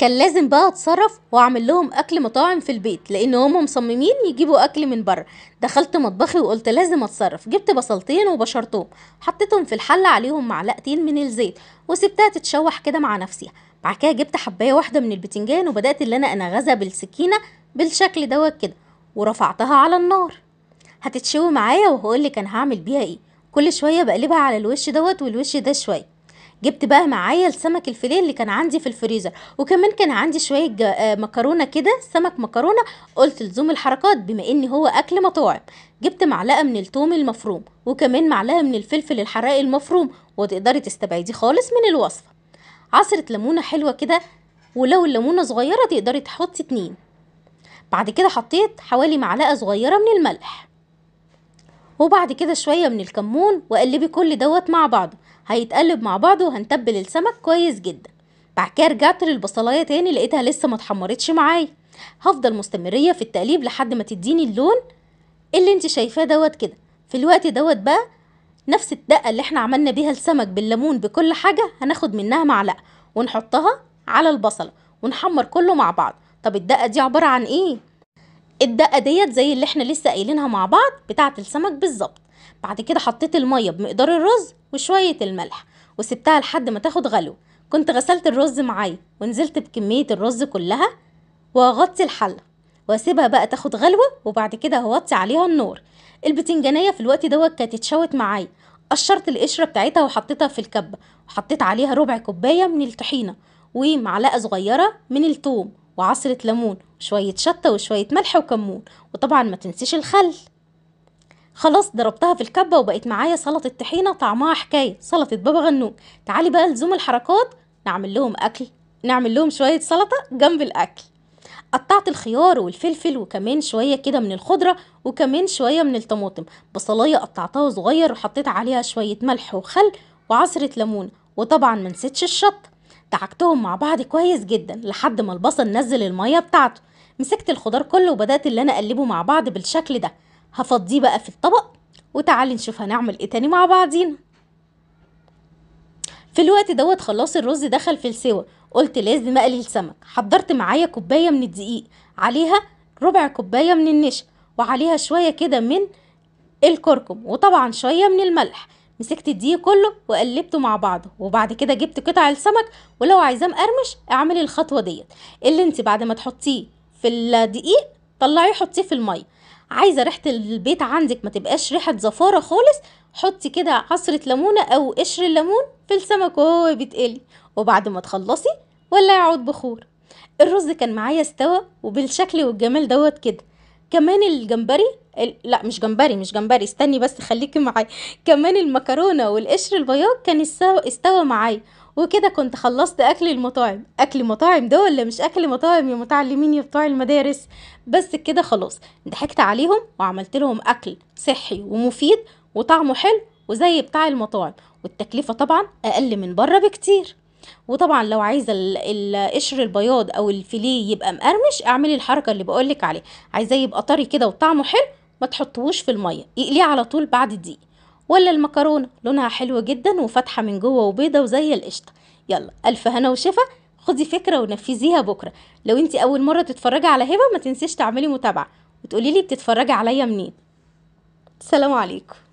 كان لازم بقى اتصرف واعمل لهم اكل مطاعم في البيت لان هم مصممين يجيبوا اكل من بره دخلت مطبخي وقلت لازم اتصرف جبت بصلتين وبشرتهم حطيتهم في الحله عليهم معلقتين من الزيت وسبتها تتشوح كده مع نفسها بعد كده جبت حبايه واحده من البتنجان وبدات اللي انا انغزها بالسكينه بالشكل دوت كده ورفعتها على النار هتتشوي معايا وهقولك انا هعمل بيها ايه كل شويه بقلبها على الوش دوت والوش ده شويه جبت بقى معايا السمك الفيليه اللي كان عندي في الفريزر وكمان كان عندي شويه آه، مكرونه كده سمك مكرونه قلت لزوم الحركات بما ان هو اكل مطاعم جبت معلقه من الثوم المفروم وكمان معلقه من الفلفل الحراق المفروم وتقدري تستبعديه خالص من الوصفه عصره ليمونه حلوه كده ولو الليمونه صغيره تقدري تحطي اتنين بعد كده حطيت حوالي معلقه صغيره من الملح وبعد كده شويه من الكمون وقلبي كل دوت مع بعضه هيتقلب مع بعض وهنتبل السمك كويس جدا بعد كده رجعت للبصلايه تاني لقيتها لسه ما اتحمرتش معايا هفضل مستمريه في التقليب لحد ما تديني اللون اللي انت شايفاه دوت كده في الوقت دوت بقى نفس الدقه اللي احنا عملنا بيها السمك بالليمون بكل حاجه هناخد منها معلقه ونحطها على البصله ونحمر كله مع بعض طب الدقه دي عباره عن ايه الدقه ديت زي اللي احنا لسه قايلينها مع بعض بتاعه السمك بالظبط بعد كده حطيت المية بمقدار الرز وشوية الملح وسبتها لحد ما تاخد غلو كنت غسلت الرز معايا ونزلت بكمية الرز كلها وغطي الحلة واسيبها بقى تاخد غلوة وبعد كده هوطي عليها النور البتنجانية في الوقت دوت كانت اتشوت معايا قشرت القشرة بتاعتها وحطيتها في الكبة وحطيت عليها ربع كوباية من الطحينة ومعلقة صغيرة من التوم وعصرة ليمون وشوية شطة وشوية ملح وكمون وطبعا ما تنسيش الخل خلاص ضربتها في الكبه وبقت معايا سلطه طحينه طعمها حكايه سلطه بابا غنوج تعالي بقى لزوم الحركات نعمل لهم اكل نعمل لهم شويه سلطه جنب الاكل قطعت الخيار والفلفل وكمان شويه كده من الخضره وكمان شويه من الطماطم بصلايه قطعتها صغير وحطيت عليها شويه ملح وخل وعصره ليمون وطبعا ما نسيتش الشطه دعكتهم مع بعض كويس جدا لحد ما البصل نزل الميه بتاعته مسكت الخضار كله وبدات اللي انا اقلبه مع بعض بالشكل ده هفضيه بقى في الطبق وتعالي نشوف هنعمل ايه تاني مع بعضينا في الوقت دوت خلاص الرز دخل في السوا قلت لازم اقلي السمك حضرت معايا كوبايه من الدقيق عليها ربع كوبايه من النشا وعليها شويه كده من الكركم وطبعا شويه من الملح مسكت الدقيق كله وقلبته مع بعضه وبعد كده جبت قطع السمك ولو عايزاه مقرمش اعملي الخطوه ديت اللي انت بعد ما تحطيه في الدقيق طلعيه حطيه في الميه عايزه ريحه البيت عندك ما تبقاش ريحه زفاره خالص حطي كده عصره ليمونه او قشر الليمون في السمك وهو بيتقلي وبعد ما تخلصي ولا يعود بخور الرز كان معايا استوى وبالشكل والجمال دوت كده كمان الجمبري لا مش جمبري مش جمبري استني بس خليكي معايا كمان المكرونه والقشر البياض كان استوى معايا وكده كنت خلصت اكل المطاعم اكل مطاعم ده ولا مش اكل مطاعم يا متعلمين يا بتوع المدارس بس كده خلاص ضحكت عليهم وعملت لهم اكل صحي ومفيد وطعمه حلو وزي بتاع المطاعم والتكلفه طبعا اقل من بره بكتير وطبعا لو عايزه القشر البياض او الفيليه يبقى مقرمش اعملي الحركه اللي بقولك عليها عايزاه يبقى طري كده وطعمه حلو ما تحطوش في المية يقليه على طول بعد دقيقة ولا المكرونة لونها حلو جدا وفاتحة من جوه وبيضة وزي القشطة يلا ألف هنا وشفا خدي فكرة ونفذيها بكرة لو انت أول مرة تتفرجي على هبة ما تنسيش تعملي متابعة وتقولي لي بتتفرجي عليا منين السلام عليكم